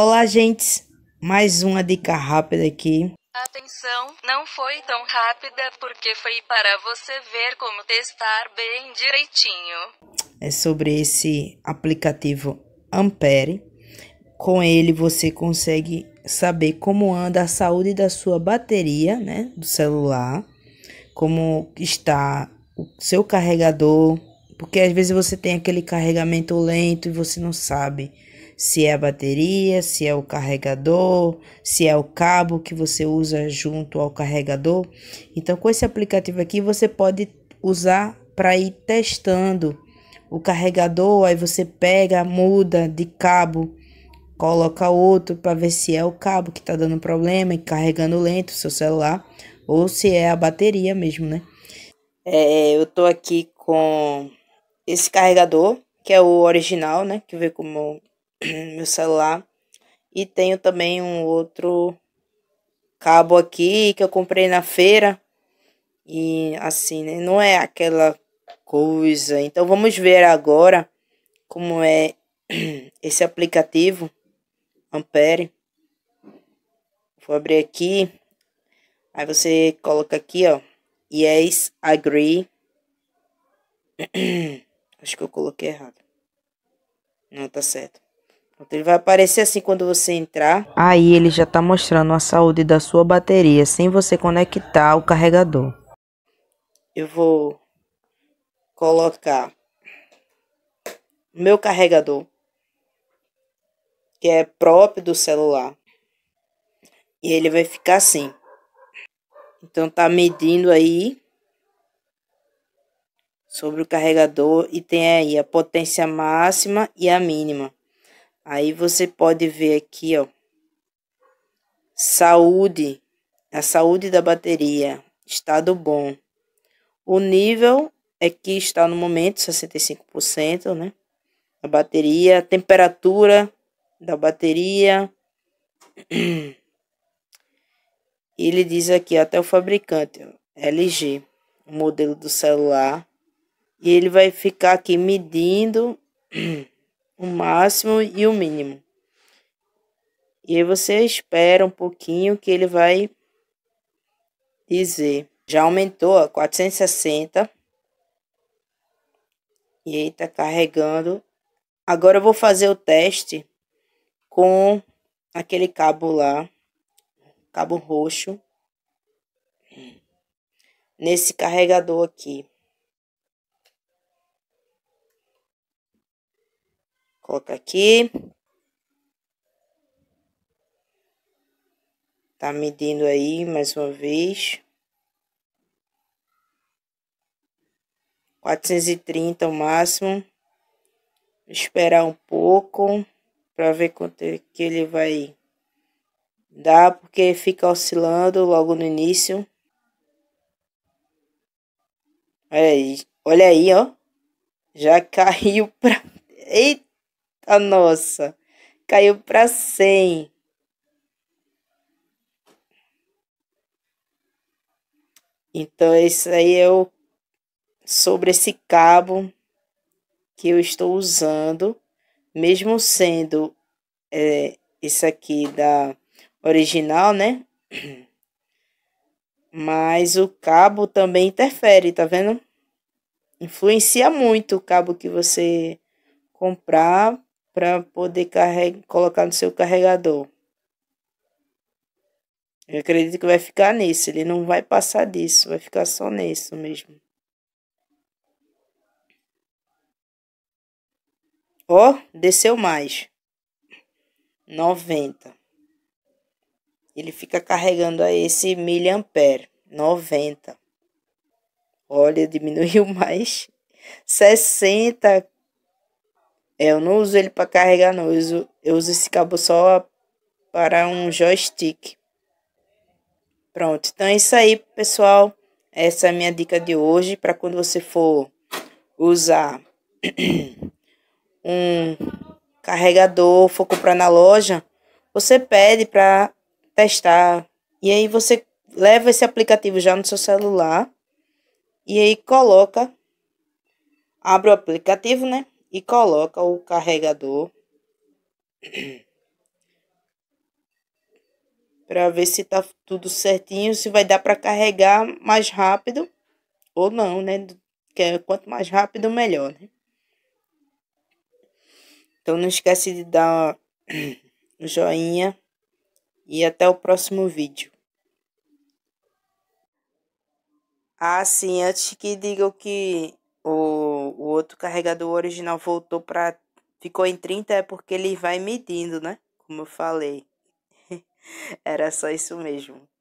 Olá, gente! Mais uma dica rápida aqui. Atenção, não foi tão rápida porque foi para você ver como testar bem direitinho. É sobre esse aplicativo Ampere. Com ele você consegue saber como anda a saúde da sua bateria, né, do celular, como está o seu carregador, porque às vezes você tem aquele carregamento lento e você não sabe se é a bateria, se é o carregador, se é o cabo que você usa junto ao carregador. Então, com esse aplicativo aqui, você pode usar para ir testando o carregador. Aí você pega, muda de cabo, coloca outro para ver se é o cabo que está dando problema e carregando lento o seu celular, ou se é a bateria mesmo, né? É, eu tô aqui com esse carregador, que é o original, né? Que vê como meu celular. E tenho também um outro cabo aqui que eu comprei na feira. E assim, né? Não é aquela coisa. Então vamos ver agora como é esse aplicativo Ampere. Vou abrir aqui. Aí você coloca aqui, ó. Yes, agree. Acho que eu coloquei errado. Não, tá certo. Ele vai aparecer assim quando você entrar. Aí ele já está mostrando a saúde da sua bateria sem você conectar o carregador. Eu vou colocar meu carregador, que é próprio do celular. E ele vai ficar assim. Então tá medindo aí sobre o carregador e tem aí a potência máxima e a mínima. Aí você pode ver aqui, ó. Saúde, a saúde da bateria, estado bom. O nível é que está no momento, 65%, né? A bateria, temperatura da bateria. Ele diz aqui até o fabricante, ó, LG, o modelo do celular. E ele vai ficar aqui medindo o máximo e o mínimo. E aí você espera um pouquinho que ele vai dizer. Já aumentou a 460. E aí tá carregando. Agora eu vou fazer o teste com aquele cabo lá, cabo roxo, nesse carregador aqui. Colocar aqui. Tá medindo aí mais uma vez. 430 o máximo. Vou esperar um pouco para ver quanto é que ele vai dar, porque fica oscilando logo no início. Olha aí, olha aí, ó. Já caiu pra. Eita! A nossa caiu para 100. Então, isso aí é o, sobre esse cabo que eu estou usando, mesmo sendo é, esse aqui da original, né? Mas o cabo também interfere, tá vendo? Influencia muito o cabo que você comprar para poder carregar, colocar no seu carregador. Eu acredito que vai ficar nisso, ele não vai passar disso, vai ficar só nisso mesmo. Ó, oh, desceu mais. 90. Ele fica carregando a esse miliampere, 90. Olha, diminuiu mais. 60 é, eu não uso ele para carregar, não. Eu uso, eu uso esse cabo só para um joystick. Pronto, então é isso aí, pessoal. Essa é a minha dica de hoje para quando você for usar um carregador, for comprar na loja, você pede para testar. E aí você leva esse aplicativo já no seu celular e aí coloca abre o aplicativo, né? e coloca o carregador para ver se tá tudo certinho, se vai dar para carregar mais rápido ou não, né? Que é quanto mais rápido melhor, né? Então não esquece de dar um joinha e até o próximo vídeo. Ah, sim, antes que digam que o, o outro carregador original voltou para ficou em 30 é porque ele vai medindo, né? Como eu falei. Era só isso mesmo.